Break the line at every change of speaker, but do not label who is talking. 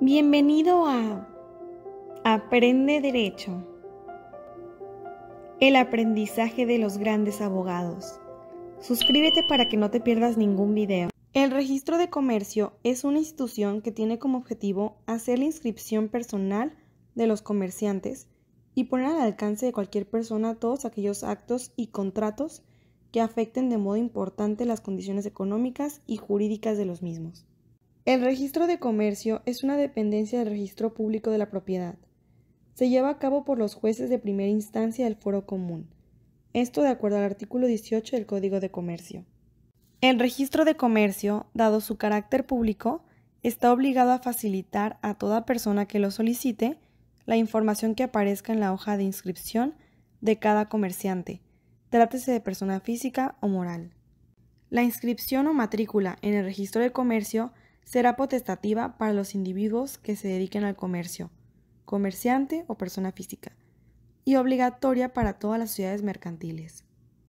Bienvenido a Aprende Derecho. El aprendizaje de los grandes abogados. Suscríbete para que no te pierdas ningún video. El registro de comercio es una institución que tiene como objetivo hacer la inscripción personal de los comerciantes y poner al alcance de cualquier persona todos aquellos actos y contratos que afecten de modo importante las condiciones económicas y jurídicas de los mismos. El registro de comercio es una dependencia del registro público de la propiedad. Se lleva a cabo por los jueces de primera instancia del foro común. Esto de acuerdo al artículo 18 del Código de Comercio. El registro de comercio, dado su carácter público, está obligado a facilitar a toda persona que lo solicite la información que aparezca en la hoja de inscripción de cada comerciante, trátese de persona física o moral. La inscripción o matrícula en el registro de comercio será potestativa para los individuos que se dediquen al comercio, comerciante o persona física, y obligatoria para todas las ciudades mercantiles.